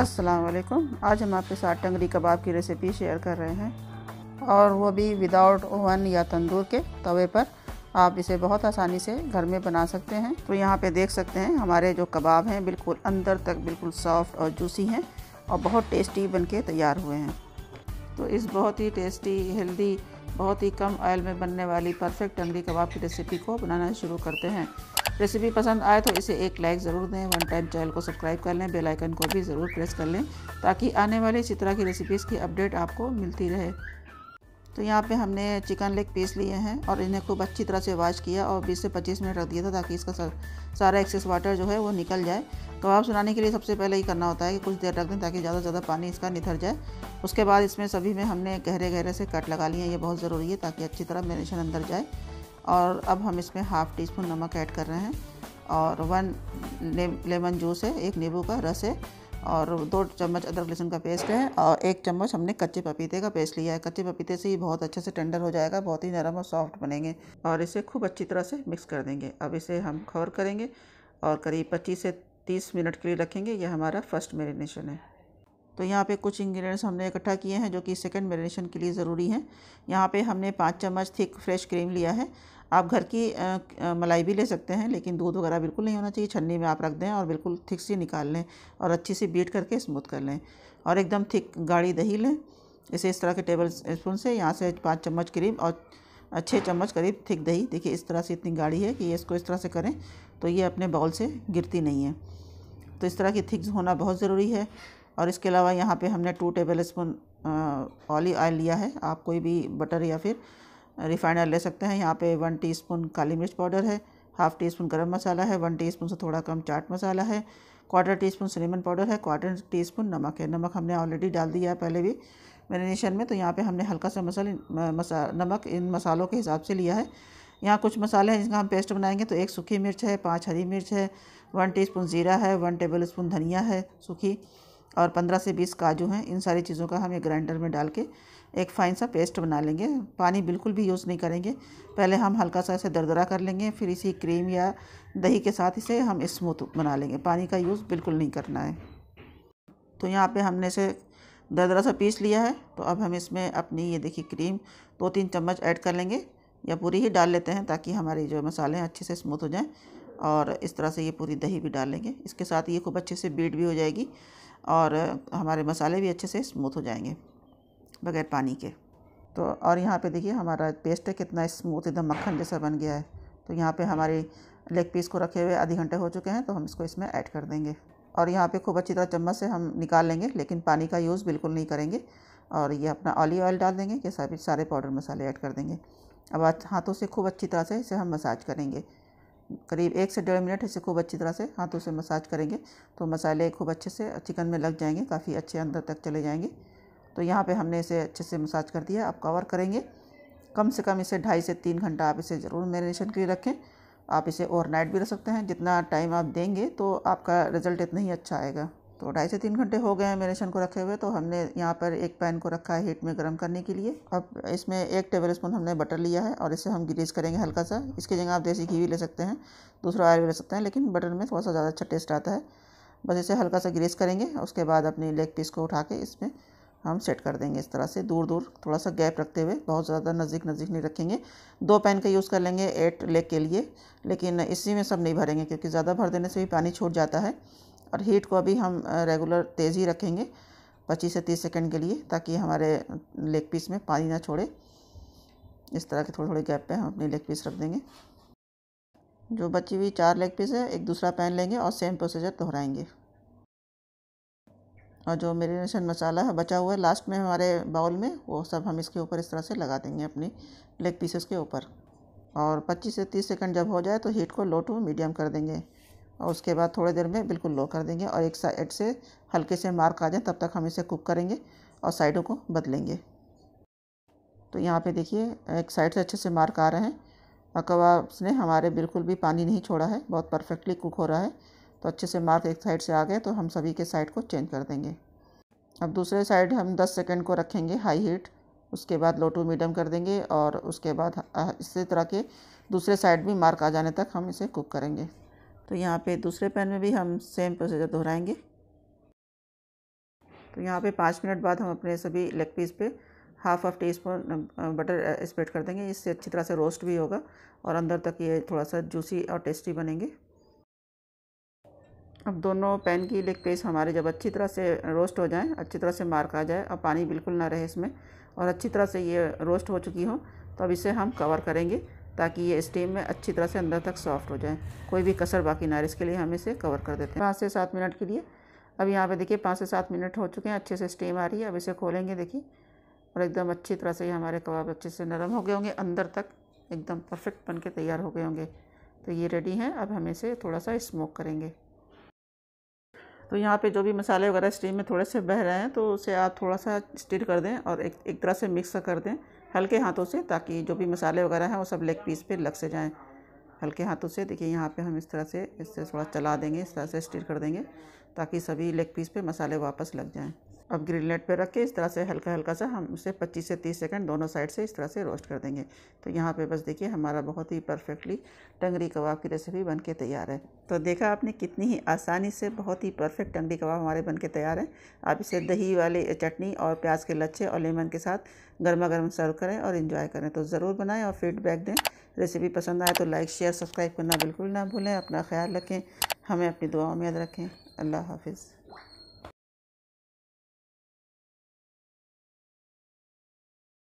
अस्सलाम वालेकुम आज हम आपके साथ टंगरी कबाब की रेसिपी शेयर कर रहे हैं और वो भी विदाउट ओवन या तंदूर के तवे पर आप इसे बहुत आसानी से घर में बना सकते हैं तो यहाँ पे देख सकते हैं हमारे जो कबाब हैं बिल्कुल अंदर तक बिल्कुल सॉफ्ट और जूसी हैं और बहुत टेस्टी बन के तैयार हुए हैं तो इस बहुत ही टेस्टी हेल्दी बहुत ही कम ऑयल में बनने वाली परफेक्ट टंगरी कबाब की रेसिपी को बनाना शुरू करते हैं रेसिपी पसंद आए तो इसे एक लाइक ज़रूर दें वन टाइम चैनल को सब्सक्राइब कर लें बेल आइकन को भी ज़रूर प्रेस कर लें ताकि आने वाले इसी तरह की रेसिपीज़ की अपडेट आपको मिलती रहे तो यहाँ पे हमने चिकन लेग पीस लिए हैं और इन्हें खूब अच्छी तरह से वॉश किया और 20 से 25 मिनट रख दिया था ताकि इसका सारा एक्सेस वाटर जो है वो निकल जाए कबाब सुनाने के लिए सबसे पहले ये करना होता है कि कुछ देर रख दें ताकि ज़्यादा से ज़्यादा पानी इसका निथर जाए उसके बाद इसमें सभी में हमने गहरे गहरे से कट लगा लिए ये बहुत ज़रूरी है ताकि अच्छी तरह मेरेशन अंदर जाए और अब हम इसमें हाफ़ टी स्पून नमक ऐड कर रहे हैं और वन लेमन जूस है एक नींबू का रस है और दो चम्मच अदरक लहसुन का पेस्ट है और एक चम्मच हमने कच्चे पपीते का पेस्ट लिया है कच्चे पपीते से ही बहुत अच्छे से टेंडर हो जाएगा बहुत ही नरम और सॉफ्ट बनेंगे और इसे खूब अच्छी तरह से मिक्स कर देंगे अब इसे हम खौर करेंगे और करीब पच्चीस से तीस मिनट के लिए रखेंगे यह हमारा फर्स्ट मेरीनेशन है तो यहाँ पे कुछ इंग्रेडिएंट्स हमने इकट्ठा किए हैं जो कि सेकंड मैरिनेशन के लिए ज़रूरी हैं यहाँ पे हमने पाँच चम्मच थिक फ्रेश क्रीम लिया है आप घर की आ, आ, मलाई भी ले सकते हैं लेकिन दूध वगैरह बिल्कुल नहीं होना चाहिए छन्नी में आप रख दें और बिल्कुल थिक सी निकाल लें और अच्छी सी बीट करके स्मूथ कर लें और एकदम थिक गाढ़ी दही लें इसे इस तरह के टेबल स्पून से यहाँ से पाँच चम्मच क्रीम और छः चम्मच करीब थिक दही देखिए इस तरह से इतनी गाढ़ी है कि इसको इस तरह से करें तो ये अपने बाउल से गिरती नहीं है तो इस तरह की थिक होना बहुत ज़रूरी है और इसके अलावा यहाँ पे हमने two tablespoon olive oil लिया है आप कोई भी बटर या फिर रिफाइंड ऑयल ले सकते हैं यहाँ पे वन टीस्पून काली मिर्च पाउडर है हाफ़ टी स्पून गर्म मसाला है वन टीस्पून से थोड़ा कम चाट मसाला है quarter teaspoon cinnamon powder है क्वार्टर टी स्पून नमक है नमक हमने ऑलरेडी डाल दिया है पहले भी मैरिनेशन में तो यहाँ पे हमने हल्का सा मसल मसा नमक इन मसालों के हिसाब से लिया है यहाँ कुछ मसाले हैं जिनका हम पेस्ट बनाएंगे तो एक सूखी मिर्च है पाँच हरी मिर्च है वन टी ज़ीरा है वन टेबल स्पून धनिया है सूखी और पंद्रह से बीस काजू हैं इन सारी चीज़ों का हम एक ग्राइंडर में डाल के एक फ़ाइन सा पेस्ट बना लेंगे पानी बिल्कुल भी यूज़ नहीं करेंगे पहले हम हल्का सा इसे दरदरा कर लेंगे फिर इसी क्रीम या दही के साथ इसे हम स्मूथ बना लेंगे पानी का यूज़ बिल्कुल नहीं करना है तो यहाँ पे हमने इसे दरदरा सा पीस लिया है तो अब हम इसमें अपनी ये देखिए क्रीम दो तीन चम्मच ऐड कर लेंगे या पूरी ही डाल लेते हैं ताकि हमारे जो मसाले हैं अच्छे से स्मूथ हो जाएँ और इस तरह से ये पूरी दही भी डालेंगे इसके साथ ये खूब अच्छे से बीट भी हो जाएगी और हमारे मसाले भी अच्छे से स्मूथ हो जाएंगे बगैर पानी के तो और यहाँ पे देखिए हमारा पेस्ट है कितना स्मूथ एकदम मक्खन जैसा बन गया है तो यहाँ पे हमारे लेग पीस को रखे हुए आधे घंटे हो चुके हैं तो हम इसको इसमें ऐड कर देंगे और यहाँ पे खूब अच्छी तरह चम्मच से हम निकाल लेंगे लेकिन पानी का यूज़ बिल्कुल नहीं करेंगे और ये अपना ऑलि ऑयल डाल देंगे ये सभी सारे पाउडर मसाले ऐड कर देंगे अब हाथों से खूब अच्छी तरह से इसे हम मसाज करेंगे करीब एक से डेढ़ मिनट इसे खूब अच्छी तरह से हाथों से मसाज करेंगे तो मसाले खूब अच्छे से चिकन में लग जाएंगे काफ़ी अच्छे अंदर तक चले जाएंगे तो यहाँ पे हमने इसे अच्छे से मसाज कर दिया आप कवर करेंगे कम से कम इसे ढाई से तीन घंटा आप इसे ज़रूर मेरीनेशन के लिए रखें आप इसे ओवरनाइट भी रख सकते हैं जितना टाइम आप देंगे तो आपका रिज़ल्ट इतना ही अच्छा आएगा तो ढाई से तीन घंटे हो गए हैं मेरेशन को रखे हुए तो हमने यहाँ पर एक पैन को रखा है हीट में गर्म करने के लिए अब इसमें एक टेबल स्पून हमने बटर लिया है और इसे हम ग्रीस करेंगे हल्का सा इसकी जगह आप देसी घी भी ले सकते हैं दूसरा ऑयल भी ले सकते हैं लेकिन बटर में थोड़ा सा ज़्यादा अच्छा टेस्ट आता है बस इसे हल्का सा ग्रेस करेंगे उसके बाद अपनी लेग पीस को उठा के इसमें हम सेट कर देंगे इस तरह से दूर दूर थोड़ा सा गैप रखते हुए बहुत ज़्यादा नज़दीक नज़दीक नहीं रखेंगे दो पैन का यूज़ कर लेंगे एट लेग के लिए लेकिन इसी में सब नहीं भरेंगे क्योंकि ज़्यादा भर देने से भी पानी छूट जाता है और हीट को अभी हम रेगुलर तेज़ ही रखेंगे 25 से 30 सेकंड के लिए ताकि हमारे लेग पीस में पानी ना छोड़े इस तरह के थोड़े थोड़े गैप पे हम अपनी लेग पीस रख देंगे जो बची हुई चार लेग पीस है एक दूसरा पैन लेंगे और सेम प्रोसीजर दोहराएंगे और जो मेरीनेशन मसाला है बचा हुआ है लास्ट में हमारे बाउल में वो सब हम इसके ऊपर इस तरह से लगा देंगे अपनी लेग पीसेस के ऊपर और 25 से 30 सेकंड जब हो जाए तो हीट को लो टू मीडियम कर देंगे और उसके बाद थोड़ी देर में बिल्कुल लो कर देंगे और एक साइड से हल्के से मार्क आ जाए तब तक हम इसे कुक करेंगे और साइडों को बदलेंगे तो यहाँ पे देखिए एक साइड से अच्छे से मार्क आ रहे हैं और कबाब्स ने हमारे बिल्कुल भी पानी नहीं छोड़ा है बहुत परफेक्टली कुक हो रहा है तो अच्छे से मार्क एक साइड से आ गए तो हम सभी के साइड को चेंज कर देंगे अब दूसरे साइड हम 10 सेकंड को रखेंगे हाई हीट उसके बाद लो टू मीडियम कर देंगे और उसके बाद इसी तरह के दूसरे साइड भी मार्क आ जाने तक हम इसे कुक करेंगे तो यहाँ पे दूसरे पेन में भी हम सेम प्रोसीजर दोहराएंगे तो यहाँ पे पाँच मिनट बाद हम अपने सभी लेग पीस पे half half teaspoon butter spread कर देंगे इससे अच्छी तरह से रोस्ट भी होगा और अंदर तक ये थोड़ा सा जूसी और टेस्टी बनेंगे अब दोनों पैन की लेग पीस हमारे जब अच्छी तरह से रोस्ट हो जाएँ अच्छी तरह से मार्क आ जाए और पानी बिल्कुल ना रहे इसमें और अच्छी तरह से ये रोस्ट हो चुकी हो तो अब इसे हम कवर करेंगे ताकि ये स्टीम में अच्छी तरह से अंदर तक सॉफ्ट हो जाए कोई भी कसर बाकी ना रहे इसके लिए हम इसे कवर कर देते हैं पाँच से सात मिनट के लिए अब यहाँ पे देखिए पाँच से सात मिनट हो चुके हैं अच्छे से स्टीम आ रही है अब इसे खोलेंगे देखिए और एकदम अच्छी तरह से हमारे कबाब अच्छे से नरम हो गए होंगे अंदर तक एकदम परफेक्ट बन के तैयार हो गए होंगे तो ये रेडी हैं अब हम इसे थोड़ा सा स्मोक करेंगे तो यहाँ पे जो भी मसाले वगैरह स्टीम में थोड़े से बह रहे हैं तो उसे आप थोड़ा सा स्टिर कर दें और एक एक तरह से मिक्स कर दें हल्के हाथों से ताकि जो भी मसाले वगैरह हैं वो सब लेग पीस पे लग से जाएँ हल्के हाथों से देखिए यहाँ पे हम इस तरह से इससे थोड़ा चला देंगे इस तरह से स्टिर कर देंगे ताकि सभी लेग पीस पे मसाले वापस लग जाएँ अब नेट पर रख के इस तरह से हल्का हल्का सा हम उसे 25 से 30 सेकंड दोनों साइड से इस तरह से रोस्ट कर देंगे तो यहाँ पे बस देखिए हमारा बहुत ही परफेक्टली टंगरी कबाब की रेसिपी बन के तैयार है तो देखा आपने कितनी ही आसानी से बहुत ही परफेक्ट टंगरी कबाब हमारे बन के तैयार है आप इसे दही वाले चटनी और प्याज के लच्छे और लेमन के साथ गर्मा गर्म सर्व करें और इन्जॉय करें तो ज़रूर बनाएँ और फीडबैक दें रेसिपी पसंद आए तो लाइक शेयर सब्सक्राइब करना बिल्कुल ना भूलें अपना ख्याल रखें हमें अपनी दुआओं में याद रखें अल्लाह हाफिज़